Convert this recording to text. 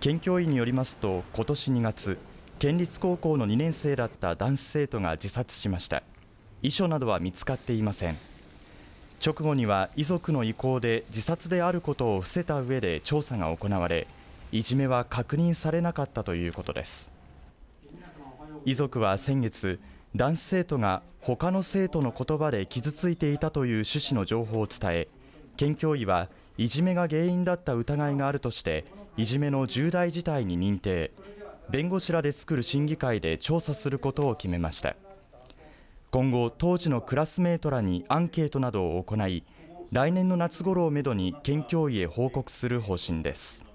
県教委によりますと今年2月県立高校の2年生だった男子生徒が自殺しました遺書などは見つかっていません直後には遺族の意向で自殺であることを伏せた上で調査が行われいじめは確認されなかったということです遺族は先月男子生徒が他の生徒の言葉で傷ついていたという趣旨の情報を伝え県教委はいじめが原因だった疑いがあるとしていじめの重大事態に認定弁護士らで作る審議会で調査することを決めました今後当時のクラスメートらにアンケートなどを行い来年の夏ごろをめどに県教委へ報告する方針です